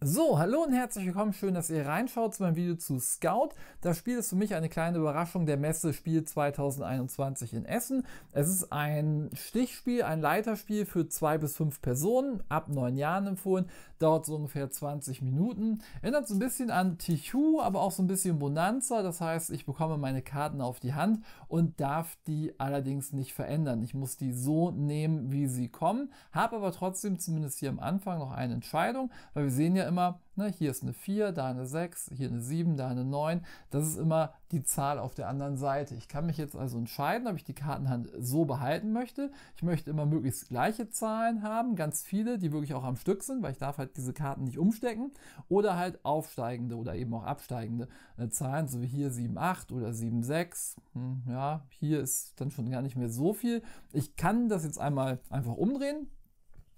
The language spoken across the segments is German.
So, hallo und herzlich willkommen. Schön, dass ihr reinschaut zu meinem Video zu Scout. Das Spiel ist für mich eine kleine Überraschung der Messe Spiel 2021 in Essen. Es ist ein Stichspiel, ein Leiterspiel für zwei bis fünf Personen, ab neun Jahren empfohlen. Dauert so ungefähr 20 Minuten. Erinnert so ein bisschen an Tichu, aber auch so ein bisschen Bonanza. Das heißt, ich bekomme meine Karten auf die Hand und darf die allerdings nicht verändern. Ich muss die so nehmen, wie sie kommen. habe aber trotzdem zumindest hier am Anfang noch eine Entscheidung, weil wir sehen ja immer, ne, hier ist eine 4, da eine 6, hier eine 7, da eine 9. Das ist immer die Zahl auf der anderen Seite. Ich kann mich jetzt also entscheiden, ob ich die Kartenhand so behalten möchte. Ich möchte immer möglichst gleiche Zahlen haben, ganz viele, die wirklich auch am Stück sind, weil ich darf halt diese Karten nicht umstecken. Oder halt aufsteigende oder eben auch absteigende äh, Zahlen, so wie hier 7, 8 oder 7, 6. Hm, ja, hier ist dann schon gar nicht mehr so viel. Ich kann das jetzt einmal einfach umdrehen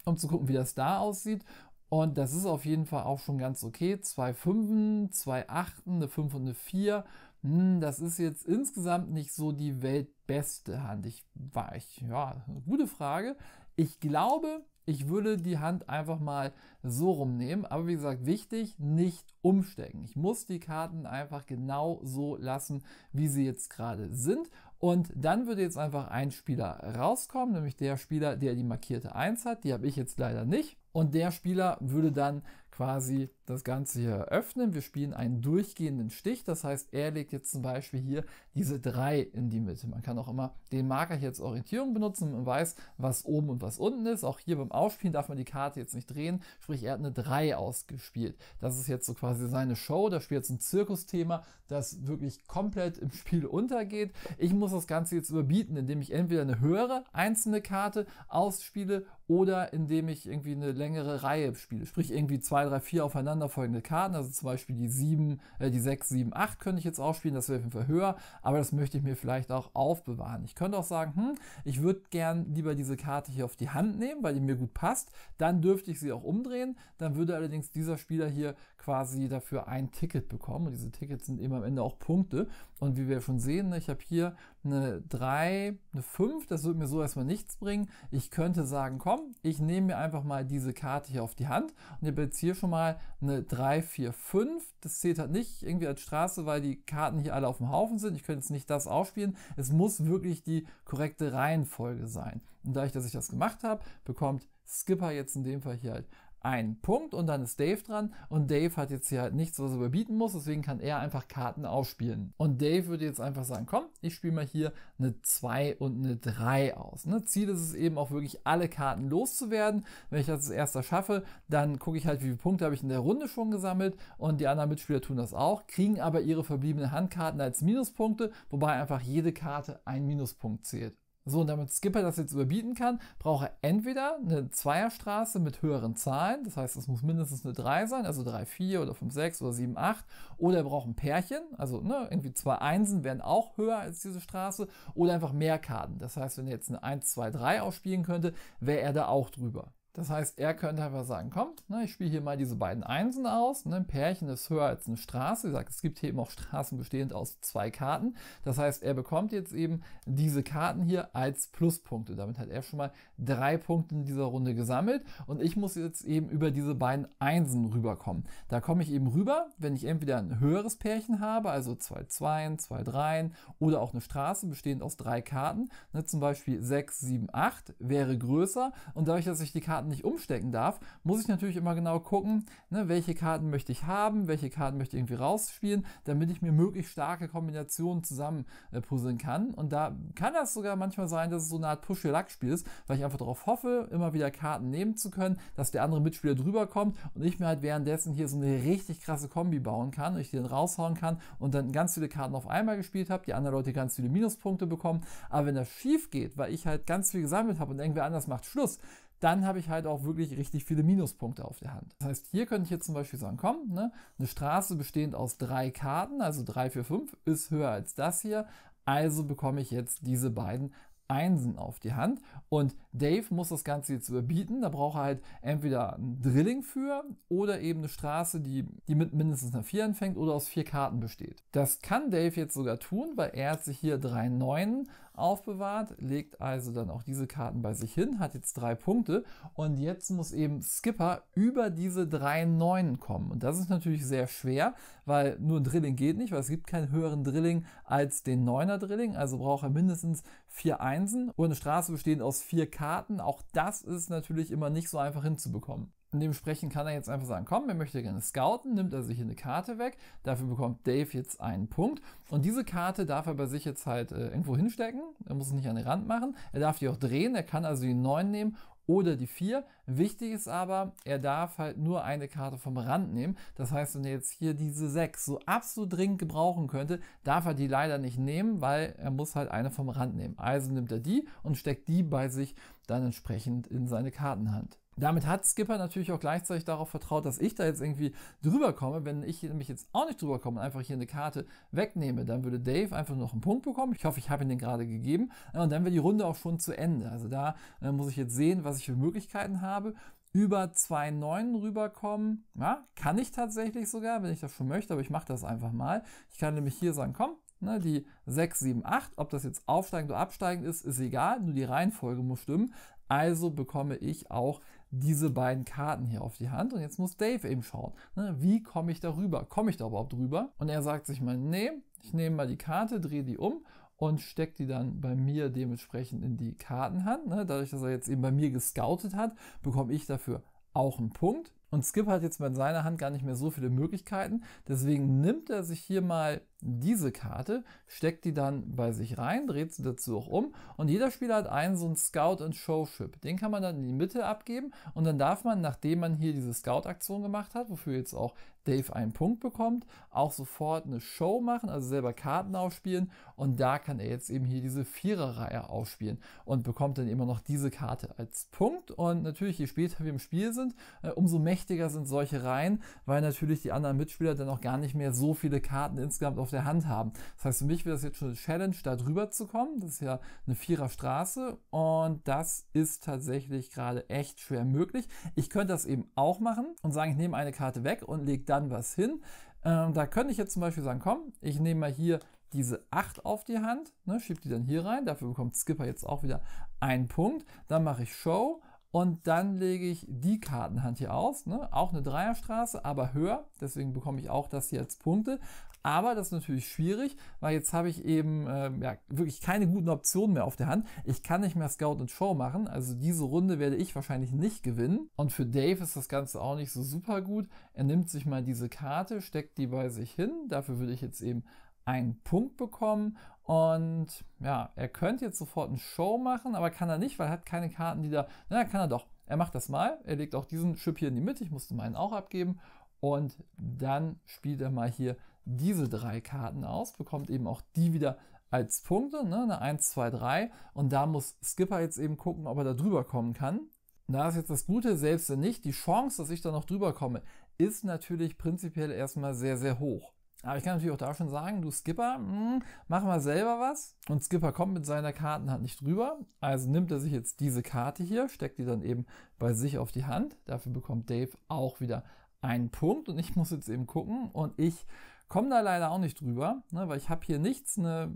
um zu gucken, wie das da aussieht. Und das ist auf jeden Fall auch schon ganz okay. Zwei Fünfen, zwei Achten, eine Fünf und eine Vier. Hm, das ist jetzt insgesamt nicht so die weltbeste Hand. Ich war ich, ja, gute Frage. Ich glaube, ich würde die Hand einfach mal so rumnehmen. Aber wie gesagt, wichtig, nicht umstecken. Ich muss die Karten einfach genau so lassen, wie sie jetzt gerade sind. Und dann würde jetzt einfach ein Spieler rauskommen, nämlich der Spieler, der die markierte 1 hat. Die habe ich jetzt leider nicht. Und der Spieler würde dann quasi das Ganze hier öffnen. Wir spielen einen durchgehenden Stich. Das heißt, er legt jetzt zum Beispiel hier diese 3 in die Mitte. Man kann auch immer den Marker hier als Orientierung benutzen. Man weiß, was oben und was unten ist. Auch hier beim Aufspielen darf man die Karte jetzt nicht drehen. Sprich, er hat eine 3 ausgespielt. Das ist jetzt so quasi seine Show. Da spielt jetzt ein Zirkusthema, das wirklich komplett im Spiel untergeht. Ich muss das Ganze jetzt überbieten, indem ich entweder eine höhere einzelne Karte ausspiele oder indem ich irgendwie eine längere Reihe spiele. Sprich, irgendwie zwei, drei, vier aufeinanderfolgende Karten. Also zum Beispiel die sieben, äh, die sechs, sieben, acht könnte ich jetzt auch spielen. Das wäre auf jeden Fall höher. Aber das möchte ich mir vielleicht auch aufbewahren. Ich könnte auch sagen, hm, ich würde gern lieber diese Karte hier auf die Hand nehmen, weil die mir gut passt. Dann dürfte ich sie auch umdrehen. Dann würde allerdings dieser Spieler hier quasi dafür ein Ticket bekommen. Und diese Tickets sind eben am Ende auch Punkte. Und wie wir schon sehen, ne, ich habe hier eine 3, eine 5. Das wird mir so erstmal nichts bringen. Ich könnte sagen, komm, ich nehme mir einfach mal diese Karte hier auf die Hand. Und ich habe jetzt hier schon mal eine 3, 4, 5. Das zählt halt nicht irgendwie als Straße, weil die Karten hier alle auf dem Haufen sind. Ich könnte jetzt nicht das aufspielen. Es muss wirklich die korrekte Reihenfolge sein. Und dadurch, dass ich das gemacht habe, bekommt Skipper jetzt in dem Fall hier halt einen Punkt und dann ist Dave dran und Dave hat jetzt hier halt nichts, was er überbieten muss, deswegen kann er einfach Karten aufspielen. Und Dave würde jetzt einfach sagen, komm, ich spiele mal hier eine 2 und eine 3 aus. Ne? Ziel ist es eben auch wirklich alle Karten loszuwerden. Wenn ich das als erster schaffe, dann gucke ich halt, wie viele Punkte habe ich in der Runde schon gesammelt und die anderen Mitspieler tun das auch, kriegen aber ihre verbliebenen Handkarten als Minuspunkte, wobei einfach jede Karte ein Minuspunkt zählt. So, und damit Skipper das jetzt überbieten kann, braucht er entweder eine Zweierstraße mit höheren Zahlen, das heißt, es muss mindestens eine 3 sein, also 3, 4 oder 5, 6 oder 7, 8, oder er braucht ein Pärchen, also ne, irgendwie zwei Einsen wären auch höher als diese Straße, oder einfach mehr Karten. Das heißt, wenn er jetzt eine 1, 2, 3 ausspielen könnte, wäre er da auch drüber. Das heißt, er könnte einfach sagen, kommt, ne, ich spiele hier mal diese beiden Einsen aus. Ne, ein Pärchen ist höher als eine Straße. Ich sage, es gibt hier eben auch Straßen bestehend aus zwei Karten. Das heißt, er bekommt jetzt eben diese Karten hier als Pluspunkte. Damit hat er schon mal drei Punkte in dieser Runde gesammelt. Und ich muss jetzt eben über diese beiden Einsen rüberkommen. Da komme ich eben rüber, wenn ich entweder ein höheres Pärchen habe, also zwei Zweien, zwei Dreien oder auch eine Straße bestehend aus drei Karten. Ne, zum Beispiel sechs, sieben, acht wäre größer. Und dadurch, dass ich die Karten nicht umstecken darf, muss ich natürlich immer genau gucken, ne, welche Karten möchte ich haben, welche Karten möchte ich irgendwie rausspielen, damit ich mir möglichst starke Kombinationen zusammen äh, puzzeln kann. Und da kann das sogar manchmal sein, dass es so eine Art Push-Your-Luck-Spiel ist, weil ich einfach darauf hoffe, immer wieder Karten nehmen zu können, dass der andere Mitspieler drüber kommt und ich mir halt währenddessen hier so eine richtig krasse Kombi bauen kann und ich den raushauen kann und dann ganz viele Karten auf einmal gespielt habe, die anderen Leute ganz viele Minuspunkte bekommen. Aber wenn das schief geht, weil ich halt ganz viel gesammelt habe und irgendwer anders macht Schluss, dann habe ich halt auch wirklich richtig viele Minuspunkte auf der Hand. Das heißt, hier könnte ich jetzt zum Beispiel sagen, komm, ne, eine Straße bestehend aus drei Karten, also 3, 4, 5, ist höher als das hier, also bekomme ich jetzt diese beiden Einsen auf die Hand und Dave muss das Ganze jetzt überbieten. Da braucht er halt entweder ein Drilling für oder eben eine Straße, die, die mit mindestens einer 4 anfängt oder aus vier Karten besteht. Das kann Dave jetzt sogar tun, weil er hat sich hier drei Neunen aufbewahrt, legt also dann auch diese Karten bei sich hin, hat jetzt drei Punkte und jetzt muss eben Skipper über diese drei Neunen kommen. Und das ist natürlich sehr schwer, weil nur ein Drilling geht nicht, weil es gibt keinen höheren Drilling als den Neuner Drilling, also braucht er mindestens vier Einsen und eine Straße bestehend aus vier Karten. Auch das ist natürlich immer nicht so einfach hinzubekommen. Dementsprechend kann er jetzt einfach sagen, komm, er möchte gerne scouten, nimmt er sich hier eine Karte weg, dafür bekommt Dave jetzt einen Punkt und diese Karte darf er bei sich jetzt halt äh, irgendwo hinstecken, er muss es nicht an den Rand machen, er darf die auch drehen, er kann also die 9 nehmen oder die 4. Wichtig ist aber, er darf halt nur eine Karte vom Rand nehmen. Das heißt, wenn er jetzt hier diese 6 so absolut dringend gebrauchen könnte, darf er die leider nicht nehmen, weil er muss halt eine vom Rand nehmen. Also nimmt er die und steckt die bei sich dann entsprechend in seine Kartenhand. Damit hat Skipper natürlich auch gleichzeitig darauf vertraut, dass ich da jetzt irgendwie drüber komme. Wenn ich nämlich jetzt auch nicht drüber komme und einfach hier eine Karte wegnehme, dann würde Dave einfach nur noch einen Punkt bekommen. Ich hoffe, ich habe ihn den gerade gegeben. Und dann wäre die Runde auch schon zu Ende. Also da äh, muss ich jetzt sehen, was ich für Möglichkeiten habe über 2,9 rüberkommen. Ja, kann ich tatsächlich sogar, wenn ich das schon möchte, aber ich mache das einfach mal. Ich kann nämlich hier sagen, komm, ne, die 6, 7, 8, ob das jetzt aufsteigend oder absteigend ist, ist egal, nur die Reihenfolge muss stimmen. Also bekomme ich auch diese beiden Karten hier auf die Hand und jetzt muss Dave eben schauen, ne, wie komme ich da rüber? Komme ich da überhaupt rüber? Und er sagt sich mal, nee, ich nehme mal die Karte, drehe die um und steckt die dann bei mir dementsprechend in die Kartenhand. Ne? Dadurch, dass er jetzt eben bei mir gescoutet hat, bekomme ich dafür auch einen Punkt. Und Skip hat jetzt mit seiner Hand gar nicht mehr so viele Möglichkeiten. Deswegen nimmt er sich hier mal diese Karte, steckt die dann bei sich rein, dreht sie dazu auch um und jeder Spieler hat einen so einen Scout and Show Ship. Den kann man dann in die Mitte abgeben und dann darf man, nachdem man hier diese Scout-Aktion gemacht hat, wofür jetzt auch Dave einen Punkt bekommt, auch sofort eine Show machen, also selber Karten aufspielen und da kann er jetzt eben hier diese Viererreihe aufspielen und bekommt dann immer noch diese Karte als Punkt und natürlich je später wir im Spiel sind, äh, umso mächtiger sind solche Reihen, weil natürlich die anderen Mitspieler dann auch gar nicht mehr so viele Karten insgesamt auf auf der Hand haben. Das heißt, für mich wäre das jetzt schon eine Challenge, da drüber zu kommen. Das ist ja eine Viererstraße und das ist tatsächlich gerade echt schwer möglich. Ich könnte das eben auch machen und sagen, ich nehme eine Karte weg und lege dann was hin. Ähm, da könnte ich jetzt zum Beispiel sagen, komm, ich nehme mal hier diese 8 auf die Hand, ne, schiebe die dann hier rein. Dafür bekommt Skipper jetzt auch wieder einen Punkt. Dann mache ich Show und dann lege ich die Kartenhand hier aus, ne? auch eine Dreierstraße, aber höher. Deswegen bekomme ich auch das hier als Punkte. Aber das ist natürlich schwierig, weil jetzt habe ich eben äh, ja, wirklich keine guten Optionen mehr auf der Hand. Ich kann nicht mehr Scout und Show machen, also diese Runde werde ich wahrscheinlich nicht gewinnen. Und für Dave ist das Ganze auch nicht so super gut. Er nimmt sich mal diese Karte, steckt die bei sich hin. Dafür würde ich jetzt eben einen Punkt bekommen und ja, er könnte jetzt sofort eine Show machen, aber kann er nicht, weil er hat keine Karten, die da. Na, kann er doch. Er macht das mal. Er legt auch diesen Chip hier in die Mitte. Ich musste meinen auch abgeben. Und dann spielt er mal hier diese drei Karten aus, bekommt eben auch die wieder als Punkte, ne? eine 1, 2, 3. Und da muss Skipper jetzt eben gucken, ob er da drüber kommen kann. Da ist jetzt das Gute, selbst wenn nicht, die Chance, dass ich da noch drüber komme, ist natürlich prinzipiell erstmal sehr, sehr hoch. Aber ich kann natürlich auch da schon sagen, du Skipper, hm, mach mal selber was. Und Skipper kommt mit seiner Kartenhand halt nicht drüber. Also nimmt er sich jetzt diese Karte hier, steckt die dann eben bei sich auf die Hand. Dafür bekommt Dave auch wieder einen Punkt. Und ich muss jetzt eben gucken. Und ich komme da leider auch nicht drüber, ne, weil ich habe hier nichts. Ne,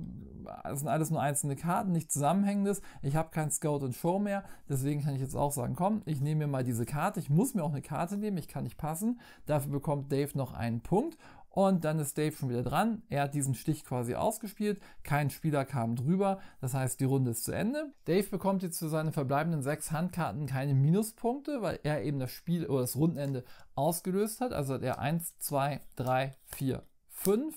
das sind alles nur einzelne Karten, nichts Zusammenhängendes. Ich habe kein Scout und Show mehr. Deswegen kann ich jetzt auch sagen, komm, ich nehme mir mal diese Karte. Ich muss mir auch eine Karte nehmen. Ich kann nicht passen. Dafür bekommt Dave noch einen Punkt. Und dann ist Dave schon wieder dran. Er hat diesen Stich quasi ausgespielt. Kein Spieler kam drüber. Das heißt, die Runde ist zu Ende. Dave bekommt jetzt für seine verbleibenden sechs Handkarten keine Minuspunkte, weil er eben das Spiel oder das Rundenende ausgelöst hat. Also hat er 1, 2, 3, 4, 5,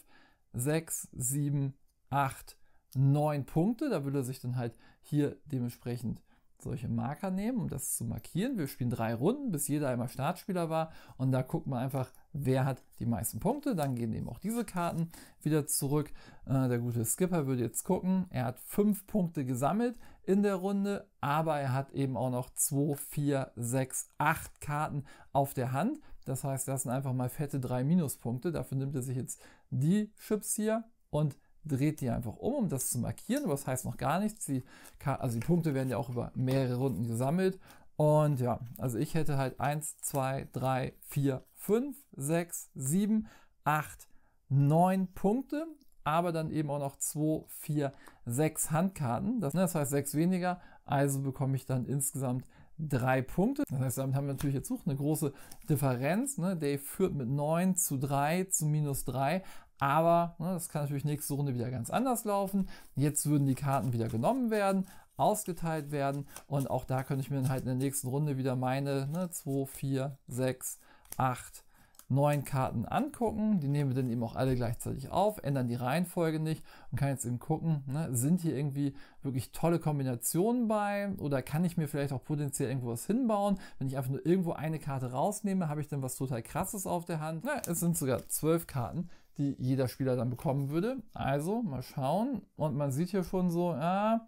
6, 7, 8, 9 Punkte. Da würde er sich dann halt hier dementsprechend solche Marker nehmen, um das zu markieren. Wir spielen drei Runden, bis jeder einmal Startspieler war. Und da guckt man einfach, wer hat die meisten Punkte. Dann gehen eben auch diese Karten wieder zurück. Äh, der gute Skipper würde jetzt gucken, er hat fünf Punkte gesammelt in der Runde, aber er hat eben auch noch zwei, vier, sechs, acht Karten auf der Hand. Das heißt, das sind einfach mal fette drei Minuspunkte. Dafür nimmt er sich jetzt die Chips hier und dreht die einfach um, um das zu markieren. Aber das heißt noch gar nichts. Die, also die Punkte werden ja auch über mehrere Runden gesammelt und ja, also ich hätte halt 1, 2, 3, 4, 5, 6, 7, 8, 9 Punkte, aber dann eben auch noch 2, 4, 6 Handkarten. Das, ne, das heißt 6 weniger, also bekomme ich dann insgesamt 3 Punkte. Das heißt, damit haben wir natürlich jetzt auch eine große Differenz. Ne? Dave führt mit 9 zu 3 zu minus 3, aber ne, das kann natürlich nächste Runde wieder ganz anders laufen. Jetzt würden die Karten wieder genommen werden ausgeteilt werden. Und auch da könnte ich mir dann halt in der nächsten Runde wieder meine 2, 4, 6, 8, 9 Karten angucken. Die nehmen wir dann eben auch alle gleichzeitig auf, ändern die Reihenfolge nicht und kann jetzt eben gucken, ne, sind hier irgendwie wirklich tolle Kombinationen bei oder kann ich mir vielleicht auch potenziell irgendwo was hinbauen. Wenn ich einfach nur irgendwo eine Karte rausnehme, habe ich dann was total krasses auf der Hand. Na, es sind sogar 12 Karten, die jeder Spieler dann bekommen würde. Also mal schauen. Und man sieht hier schon so, ja,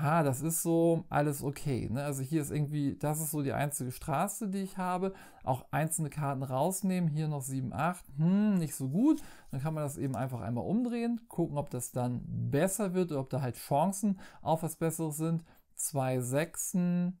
ha, das ist so alles okay. Ne? Also hier ist irgendwie, das ist so die einzige Straße, die ich habe. Auch einzelne Karten rausnehmen, hier noch 7, 8, hm, nicht so gut. Dann kann man das eben einfach einmal umdrehen, gucken, ob das dann besser wird oder ob da halt Chancen auf was Besseres sind. 2, 6, hm,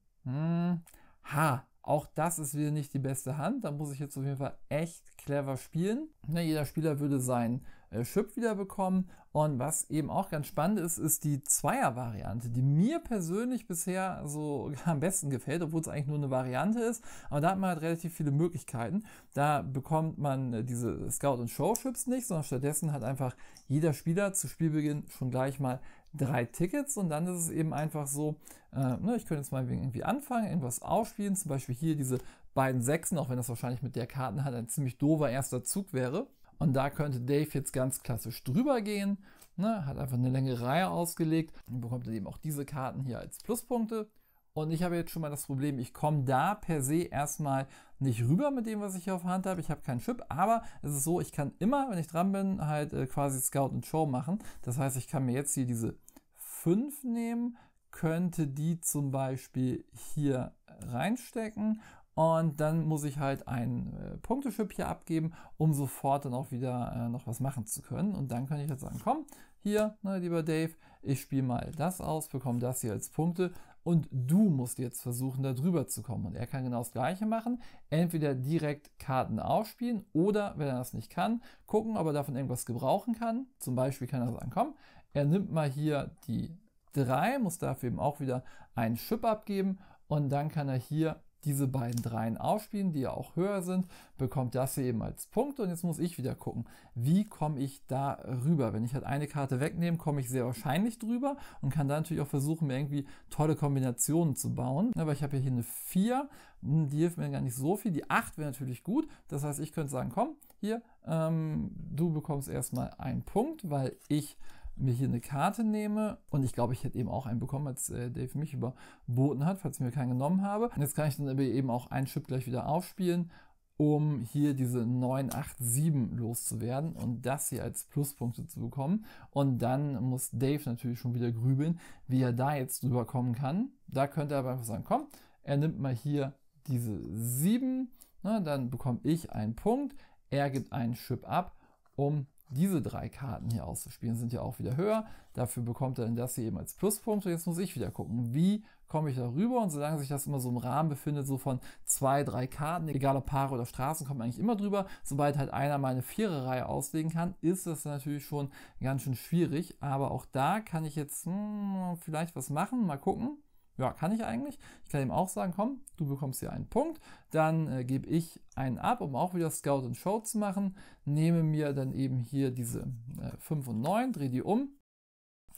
ha, auch das ist wieder nicht die beste Hand. Da muss ich jetzt auf jeden Fall echt clever spielen. Ne, jeder Spieler würde sein äh, Chip wiederbekommen. Und was eben auch ganz spannend ist, ist die Zweier-Variante, die mir persönlich bisher so am besten gefällt, obwohl es eigentlich nur eine Variante ist. Aber da hat man halt relativ viele Möglichkeiten. Da bekommt man äh, diese Scout- und Show-Chips nicht, sondern stattdessen hat einfach jeder Spieler zu Spielbeginn schon gleich mal drei Tickets und dann ist es eben einfach so, äh, ne, ich könnte jetzt mal irgendwie anfangen, irgendwas ausspielen, zum Beispiel hier diese beiden Sechsen, auch wenn das wahrscheinlich mit der Karten halt ein ziemlich doofer erster Zug wäre. Und da könnte Dave jetzt ganz klassisch drüber gehen, ne? hat einfach eine längere Reihe ausgelegt und bekommt eben auch diese Karten hier als Pluspunkte. Und ich habe jetzt schon mal das Problem, ich komme da per se erstmal nicht rüber mit dem, was ich hier auf Hand habe. Ich habe keinen Chip, aber es ist so, ich kann immer, wenn ich dran bin, halt äh, quasi Scout und Show machen. Das heißt, ich kann mir jetzt hier diese 5 nehmen, könnte die zum Beispiel hier reinstecken und dann muss ich halt ein äh, Punkteschip hier abgeben, um sofort dann auch wieder äh, noch was machen zu können. Und dann kann ich jetzt sagen, komm, hier, ne, lieber Dave, ich spiele mal das aus, bekomme das hier als Punkte und du musst jetzt versuchen, da drüber zu kommen. Und er kann genau das Gleiche machen, entweder direkt Karten ausspielen oder, wenn er das nicht kann, gucken, ob er davon irgendwas gebrauchen kann. Zum Beispiel kann er sagen, komm, er nimmt mal hier die 3, muss dafür eben auch wieder einen Chip abgeben und dann kann er hier diese beiden Dreien aufspielen, die ja auch höher sind, bekommt das hier eben als Punkt. Und jetzt muss ich wieder gucken, wie komme ich da rüber? Wenn ich halt eine Karte wegnehme, komme ich sehr wahrscheinlich drüber und kann dann natürlich auch versuchen, mir irgendwie tolle Kombinationen zu bauen. Aber ich habe hier eine 4, hm, die hilft mir gar nicht so viel. Die 8 wäre natürlich gut. Das heißt, ich könnte sagen, komm, hier, ähm, du bekommst erstmal einen Punkt, weil ich mir hier eine Karte nehme und ich glaube, ich hätte eben auch einen bekommen, als äh, Dave mich überboten hat, falls ich mir keinen genommen habe. Und jetzt kann ich dann aber eben auch einen Chip gleich wieder aufspielen, um hier diese 987 loszuwerden und das hier als Pluspunkte zu bekommen. Und dann muss Dave natürlich schon wieder grübeln, wie er da jetzt drüber kommen kann. Da könnte er aber einfach sagen, komm, er nimmt mal hier diese 7, na, dann bekomme ich einen Punkt, er gibt einen Chip ab, um diese drei Karten hier auszuspielen sind ja auch wieder höher. Dafür bekommt er dann das hier eben als Pluspunkt. Und Jetzt muss ich wieder gucken, wie komme ich da rüber. Und solange sich das immer so im Rahmen befindet, so von zwei, drei Karten, egal ob Paare oder Straßen, kommt man eigentlich immer drüber. Sobald halt einer meine Viererreihe auslegen kann, ist das natürlich schon ganz schön schwierig. Aber auch da kann ich jetzt hm, vielleicht was machen. Mal gucken. Ja, kann ich eigentlich. Ich kann ihm auch sagen, komm, du bekommst hier einen Punkt. Dann äh, gebe ich einen ab, um auch wieder Scout und Show zu machen. Nehme mir dann eben hier diese äh, 5 und 9, drehe die um.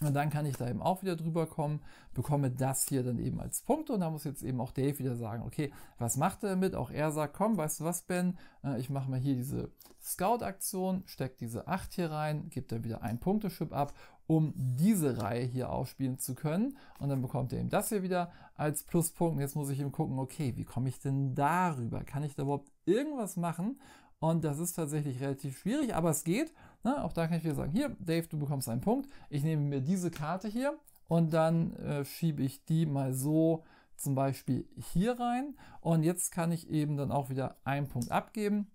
Und dann kann ich da eben auch wieder drüber kommen, bekomme das hier dann eben als Punkte und da muss jetzt eben auch Dave wieder sagen, okay, was macht er damit? Auch er sagt, komm, weißt du was, Ben, äh, ich mache mal hier diese Scout-Aktion, steck diese 8 hier rein, gebe dann wieder ein Punkteschip ab um diese Reihe hier aufspielen zu können. Und dann bekommt ihr eben das hier wieder als Pluspunkt. jetzt muss ich eben gucken, okay, wie komme ich denn darüber? Kann ich da überhaupt irgendwas machen? Und das ist tatsächlich relativ schwierig, aber es geht. Na, ne? auch da kann ich wieder sagen, hier, Dave, du bekommst einen Punkt. Ich nehme mir diese Karte hier und dann äh, schiebe ich die mal so zum Beispiel hier rein. Und jetzt kann ich eben dann auch wieder einen Punkt abgeben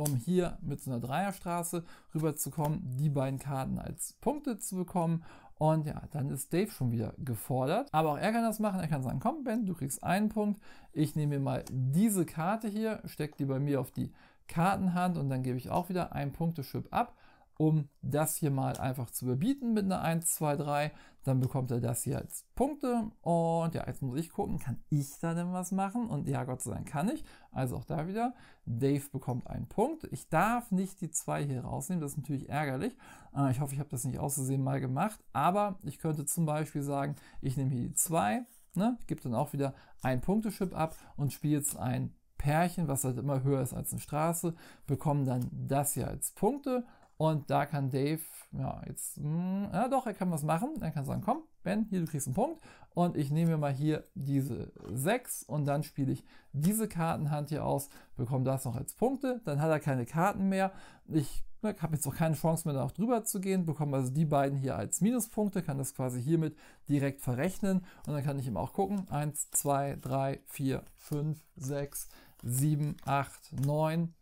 um hier mit so einer Dreierstraße rüberzukommen, die beiden Karten als Punkte zu bekommen. Und ja, dann ist Dave schon wieder gefordert. Aber auch er kann das machen. Er kann sagen, komm Ben, du kriegst einen Punkt. Ich nehme mir mal diese Karte hier, stecke die bei mir auf die Kartenhand und dann gebe ich auch wieder einen Punkteschip ab um das hier mal einfach zu überbieten mit einer 1, 2, 3. Dann bekommt er das hier als Punkte. Und ja, jetzt muss ich gucken, kann ich da denn was machen? Und ja, Gott sei Dank kann ich. Also auch da wieder, Dave bekommt einen Punkt. Ich darf nicht die 2 hier rausnehmen, das ist natürlich ärgerlich. Äh, ich hoffe, ich habe das nicht auszusehen mal gemacht. Aber ich könnte zum Beispiel sagen, ich nehme hier die 2, ne, gebe dann auch wieder ein Punkteschip ab und spiele jetzt ein Pärchen, was halt immer höher ist als eine Straße, bekommen dann das hier als Punkte und da kann Dave, ja, jetzt, mh, hm, ja doch, er kann was machen. Er kann sagen, komm, Ben, hier, du kriegst einen Punkt. Und ich nehme mir mal hier diese 6 und dann spiele ich diese Kartenhand hier aus, bekomme das noch als Punkte. Dann hat er keine Karten mehr. Ich ne, habe jetzt auch keine Chance mehr, da auch drüber zu gehen, bekomme also die beiden hier als Minuspunkte, kann das quasi hiermit direkt verrechnen. Und dann kann ich ihm auch gucken, 1, 2, 3, 4, 5, 6, 7, 8, 9.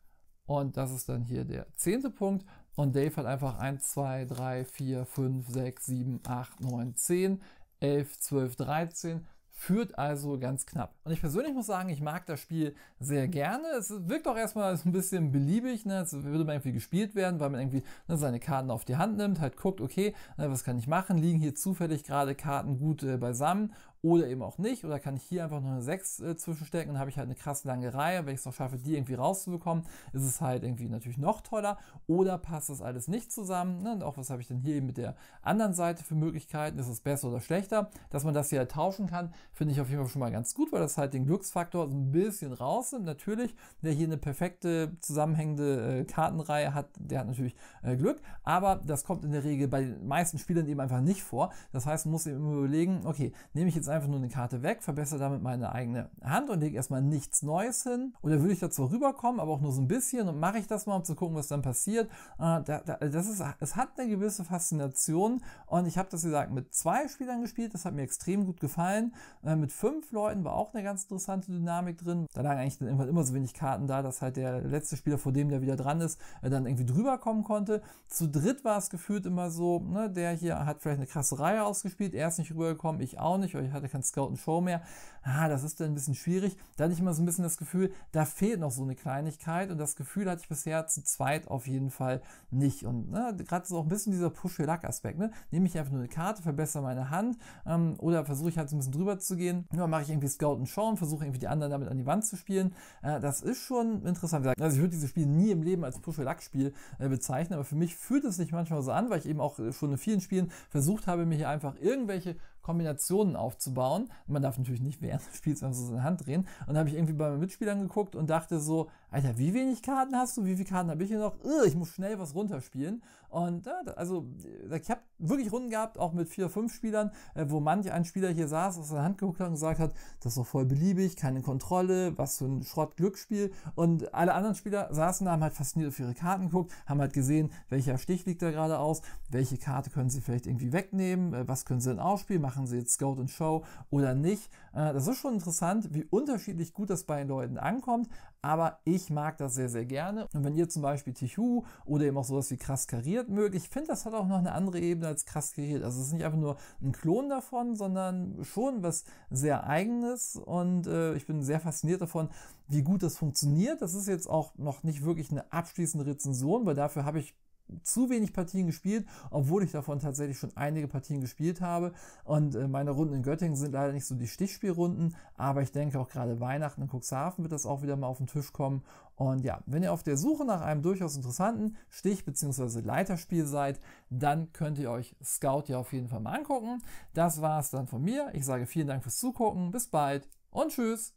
Und das ist dann hier der zehnte Punkt. Und Dave hat einfach 1, 2, 3, 4, 5, 6, 7, 8, 9, 10, 11, 12, 13. Führt also ganz knapp. Und ich persönlich muss sagen, ich mag das Spiel sehr gerne. Es wirkt auch erstmal ein bisschen beliebig, ne? Es würde man irgendwie gespielt werden, weil man irgendwie ne, seine Karten auf die Hand nimmt, halt guckt, okay, ne, was kann ich machen? Liegen hier zufällig gerade Karten gut äh, beisammen oder eben auch nicht. Oder kann ich hier einfach noch eine 6 äh, zwischenstecken und habe ich halt eine krass lange Reihe. Wenn ich es noch schaffe, die irgendwie rauszubekommen, ist es halt irgendwie natürlich noch toller. Oder passt das alles nicht zusammen? Ne? Und auch was habe ich denn hier mit der anderen Seite für Möglichkeiten? Ist es besser oder schlechter? Dass man das hier halt tauschen kann, finde ich auf jeden Fall schon mal ganz gut, weil das halt den Glücksfaktor so ein bisschen rausnimmt. Natürlich, wer hier eine perfekte zusammenhängende äh, Kartenreihe hat, der hat natürlich äh, Glück. Aber das kommt in der Regel bei den meisten Spielern eben einfach nicht vor. Das heißt, man muss eben überlegen, okay, nehme ich jetzt einfach einfach nur eine Karte weg, verbessere damit meine eigene Hand und lege erstmal nichts Neues hin. Oder würde ich dazu rüberkommen, aber auch nur so ein bisschen und mache ich das mal, um zu gucken, was dann passiert. Ah, also das ist, es hat eine gewisse Faszination und ich habe das gesagt mit zwei Spielern gespielt, das hat mir extrem gut gefallen. Äh, mit fünf Leuten war auch eine ganz interessante Dynamik drin. Da lagen eigentlich dann irgendwann immer so wenig Karten da, dass halt der letzte Spieler, vor dem der wieder dran ist, äh, dann irgendwie drüber kommen konnte. Zu dritt war es gefühlt immer so, ne, der hier hat vielleicht eine krasse Reihe ausgespielt, er ist nicht rübergekommen, ich auch nicht, euch hatte kein Scout und Show mehr. Ah, das ist dann ein bisschen schwierig. Da hatte ich immer so ein bisschen das Gefühl, da fehlt noch so eine Kleinigkeit und das Gefühl hatte ich bisher zu zweit auf jeden Fall nicht. Und ne, gerade so auch ein bisschen dieser Push-Luck-Aspekt. Ne? Nehme ich einfach nur eine Karte, verbessere meine Hand ähm, oder versuche ich halt so ein bisschen drüber zu gehen. Dann mache ich irgendwie Scout und Show und versuche irgendwie die anderen damit an die Wand zu spielen. Äh, das ist schon interessant. Also ich würde dieses Spiel nie im Leben als Push-Luck-Spiel äh, bezeichnen, aber für mich fühlt es sich manchmal so an, weil ich eben auch äh, schon in vielen Spielen versucht habe, mir hier einfach irgendwelche Kombinationen aufzubauen. man darf natürlich nicht während des Spiels einfach so der Hand drehen. Und da habe ich irgendwie bei meinen Mitspielern geguckt und dachte so, Alter, wie wenig Karten hast du? Wie viele Karten habe ich hier noch? Ugh, ich muss schnell was runterspielen. Und ja, also äh, ich habe wirklich Runden gehabt, auch mit vier, fünf Spielern, äh, wo manch ein Spieler hier saß, aus der Hand geguckt hat und gesagt hat, das ist doch voll beliebig, keine Kontrolle, was für ein Schrott-Glücksspiel. Und alle anderen Spieler saßen da, haben halt fasziniert auf ihre Karten geguckt, haben halt gesehen, welcher Stich liegt da gerade aus, welche Karte können sie vielleicht irgendwie wegnehmen, äh, was können sie denn ausspielen, machen sie jetzt Scout und Show oder nicht. Das ist schon interessant, wie unterschiedlich gut das bei den Leuten ankommt, aber ich mag das sehr, sehr gerne. Und wenn ihr zum Beispiel Tichu oder eben auch sowas wie krass kariert mögt, ich finde, das hat auch noch eine andere Ebene als krass kariert. Also es ist nicht einfach nur ein Klon davon, sondern schon was sehr eigenes und äh, ich bin sehr fasziniert davon, wie gut das funktioniert. Das ist jetzt auch noch nicht wirklich eine abschließende Rezension, weil dafür habe ich zu wenig Partien gespielt, obwohl ich davon tatsächlich schon einige Partien gespielt habe. Und äh, meine Runden in Göttingen sind leider nicht so die Stichspielrunden, aber ich denke auch gerade Weihnachten in Cuxhaven wird das auch wieder mal auf den Tisch kommen. Und ja, wenn ihr auf der Suche nach einem durchaus interessanten Stich- bzw. Leiterspiel seid, dann könnt ihr euch Scout ja auf jeden Fall mal angucken. Das war es dann von mir. Ich sage vielen Dank fürs Zugucken, bis bald und tschüss.